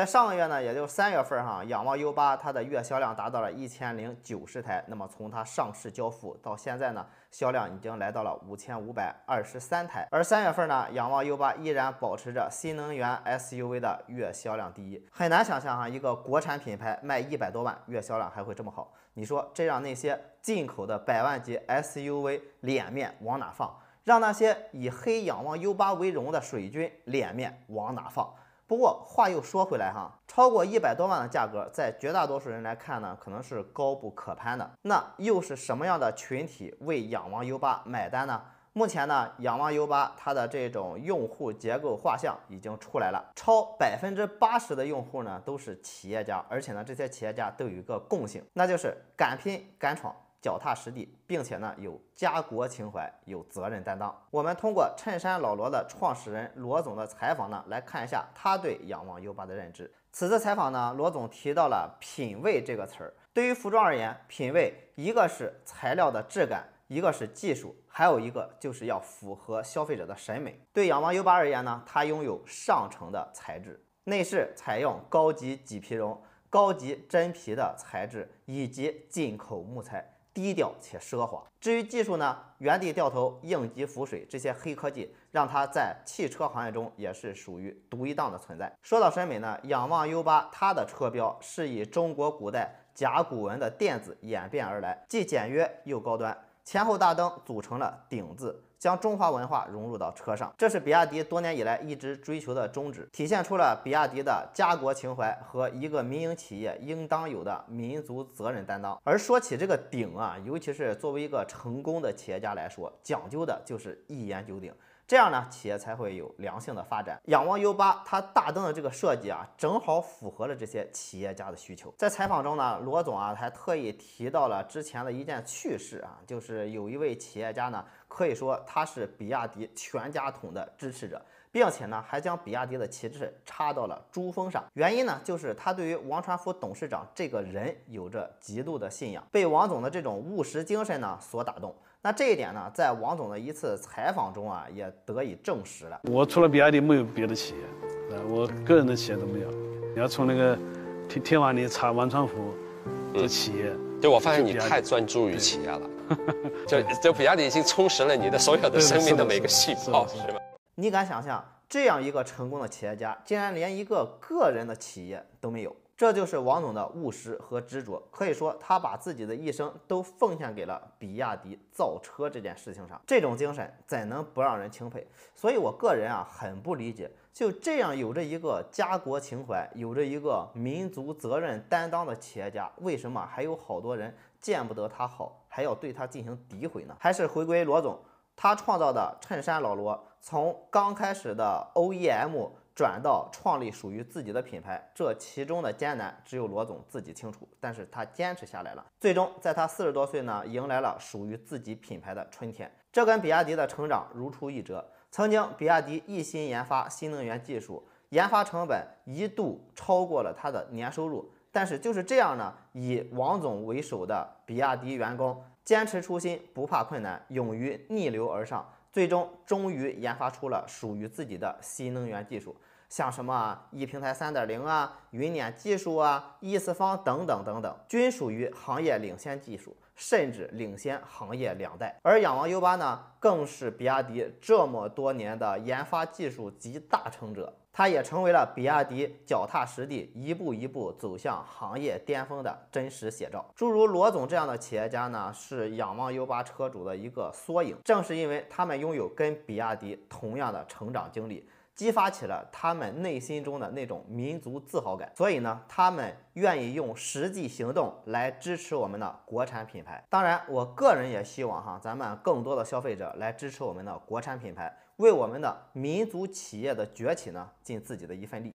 在上个月呢，也就是三月份哈，仰望 U8 它的月销量达到了一千零九十台。那么从它上市交付到现在呢，销量已经来到了五千五百二十三台。而三月份呢，仰望 U8 依然保持着新能源 SUV 的月销量第一。很难想象哈，一个国产品牌卖一百多万，月销量还会这么好。你说这让那些进口的百万级 SUV 脸面往哪放？让那些以黑仰望 U8 为荣的水军脸面往哪放？不过话又说回来哈，超过一百多万的价格，在绝大多数人来看呢，可能是高不可攀的。那又是什么样的群体为仰望 U8 买单呢？目前呢，仰望 U8 它的这种用户结构画像已经出来了，超百分之八十的用户呢都是企业家，而且呢，这些企业家都有一个共性，那就是敢拼敢闯。脚踏实地，并且呢有家国情怀，有责任担当。我们通过衬衫老罗的创始人罗总的采访呢，来看一下他对仰望 U8 的认知。此次采访呢，罗总提到了“品味”这个词儿。对于服装而言，品味一个是材料的质感，一个是技术，还有一个就是要符合消费者的审美。对仰望 U8 而言呢，它拥有上乘的材质，内饰采用高级麂皮绒、高级真皮的材质以及进口木材。低调且奢华。至于技术呢，原地掉头、应急浮水这些黑科技，让它在汽车行业中也是属于独一档的存在。说到审美呢，仰望 U8 它的车标是以中国古代甲骨文的“电子演变而来，既简约又高端。前后大灯组成了“顶”字，将中华文化融入到车上，这是比亚迪多年以来一直追求的宗旨，体现出了比亚迪的家国情怀和一个民营企业应当有的民族责任担当。而说起这个“顶”啊，尤其是作为一个成功的企业家来说，讲究的就是一言九鼎。这样呢，企业才会有良性的发展。仰望 u 八，它大灯的这个设计啊，正好符合了这些企业家的需求。在采访中呢，罗总啊还特意提到了之前的一件趣事啊，就是有一位企业家呢。可以说他是比亚迪全家桶的支持者，并且呢还将比亚迪的旗帜插到了珠峰上。原因呢就是他对于王传福董事长这个人有着极度的信仰，被王总的这种务实精神呢所打动。那这一点呢，在王总的一次采访中啊也得以证实了。我除了比亚迪没有别的企业，呃，我个人的企业都没有。你要从那个天网里查王传福的企业。对我发现你太专注于企业了，就就比亚迪已经充实了你的所有的生命的每个细胞，是吧？你敢想象这样一个成功的企业家，竟然连一个个人的企业都没有？这就是王总的务实和执着。可以说，他把自己的一生都奉献给了比亚迪造车这件事情上，这种精神怎能不让人钦佩？所以我个人啊，很不理解。就这样，有着一个家国情怀，有着一个民族责任担当的企业家，为什么还有好多人见不得他好，还要对他进行诋毁呢？还是回归罗总，他创造的衬衫老罗，从刚开始的 OEM。转到创立属于自己的品牌，这其中的艰难只有罗总自己清楚，但是他坚持下来了，最终在他四十多岁呢，迎来了属于自己品牌的春天。这跟比亚迪的成长如出一辙。曾经，比亚迪一心研发新能源技术，研发成本一度超过了他的年收入。但是就是这样呢，以王总为首的比亚迪员工坚持初心，不怕困难，勇于逆流而上。最终，终于研发出了属于自己的新能源技术。像什么，e 平台三点零啊、云辇技术啊、易四方等等等等，均属于行业领先技术，甚至领先行业两代。而仰望 U8 呢，更是比亚迪这么多年的研发技术集大成者，它也成为了比亚迪脚踏实地、一步一步走向行业巅峰的真实写照。诸如罗总这样的企业家呢，是仰望 U8 车主的一个缩影。正是因为他们拥有跟比亚迪同样的成长经历。激发起了他们内心中的那种民族自豪感，所以呢，他们愿意用实际行动来支持我们的国产品牌。当然，我个人也希望哈，咱们更多的消费者来支持我们的国产品牌，为我们的民族企业的崛起呢，尽自己的一份力。